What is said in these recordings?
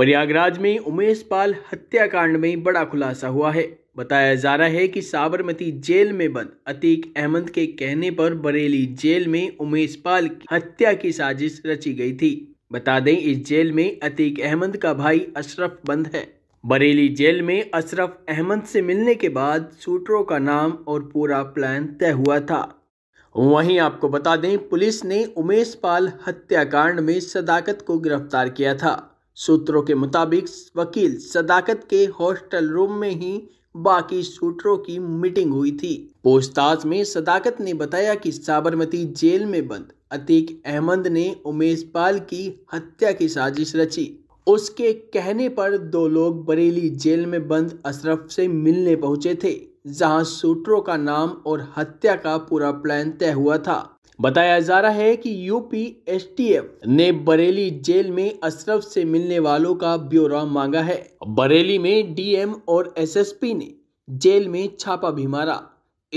प्रयागराज में उमेश पाल हत्याकांड में बड़ा खुलासा हुआ है बताया जा रहा है कि साबरमती जेल में बंद अतीक अहमद के कहने पर बरेली जेल में उमेश पाल की हत्या की साजिश रची गई थी बता दें इस जेल में अतीक अहमद का भाई अशरफ बंद है बरेली जेल में अशरफ अहमद से मिलने के बाद शूटरों का नाम और पूरा प्लान तय हुआ था वहीं आपको बता दें पुलिस ने उमेश पाल हत्याकांड में सदाकत को गिरफ्तार किया था सूत्रों के मुताबिक वकील सदाकत के हॉस्टल रूम में ही बाकी सूत्रों की मीटिंग हुई थी पूछताछ में सदाकत ने बताया कि साबरमती जेल में बंद अतीक अहमद ने उमेश पाल की हत्या की साजिश रची उसके कहने पर दो लोग बरेली जेल में बंद अशरफ से मिलने पहुंचे थे जहां शूटरों का नाम और हत्या का पूरा प्लान तय हुआ था बताया जा रहा है कि यूपी एसटीएफ ने बरेली जेल में अशरफ से मिलने वालों का ब्यौरा मांगा है बरेली में डीएम और एसएसपी ने जेल में छापा भी मारा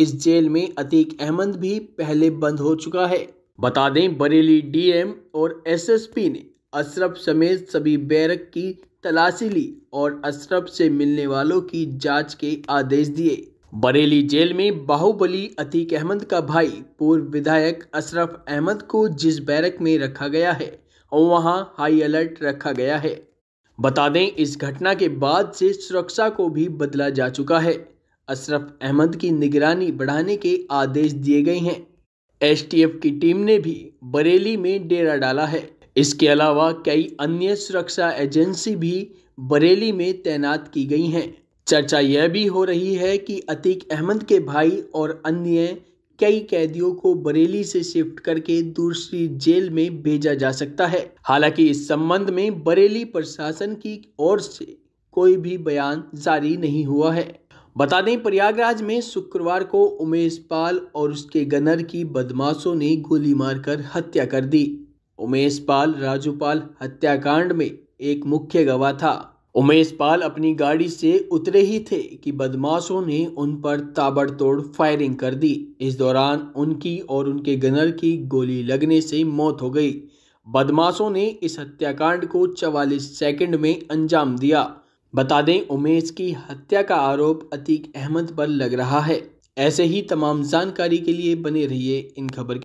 इस जेल में अतीक अहमद भी पहले बंद हो चुका है बता दें बरेली डीएम और एसएसपी ने अशरफ समेत सभी बैरक की तलाशी ली और अशरफ से मिलने वालों की जांच के आदेश दिए बरेली जेल में बाहुबली अतीक अहमद का भाई पूर्व विधायक अशरफ अहमद को जिस बैरक में रखा गया है और वहां हाई अलर्ट रखा गया है बता दें इस घटना के बाद से सुरक्षा को भी बदला जा चुका है अशरफ अहमद की निगरानी बढ़ाने के आदेश दिए गए हैं एसटीएफ की टीम ने भी बरेली में डेरा डाला है इसके अलावा कई अन्य सुरक्षा एजेंसी भी बरेली में तैनात की गई हैं चर्चा यह भी हो रही है कि अतीक अहमद के भाई और अन्य कई कैदियों को बरेली से शिफ्ट करके दूसरी जेल में भेजा जा सकता है हालांकि इस संबंध में बरेली प्रशासन की ओर से कोई भी बयान जारी नहीं हुआ है बता दें प्रयागराज में शुक्रवार को उमेश पाल और उसके गनर की बदमाशों ने गोली मारकर हत्या कर दी उमेश पाल राजूपाल हत्याकांड में एक मुख्य गवाह था उमेश पाल अपनी गाड़ी से उतरे ही थे कि बदमाशों ने उन पर ताबड़तोड़ फायरिंग कर दी इस दौरान उनकी और उनके गनर की गोली लगने से मौत हो गई बदमाशों ने इस हत्याकांड को 44 सेकंड में अंजाम दिया बता दें उमेश की हत्या का आरोप अतीक अहमद पर लग रहा है ऐसे ही तमाम जानकारी के लिए बने रहिए इन खबर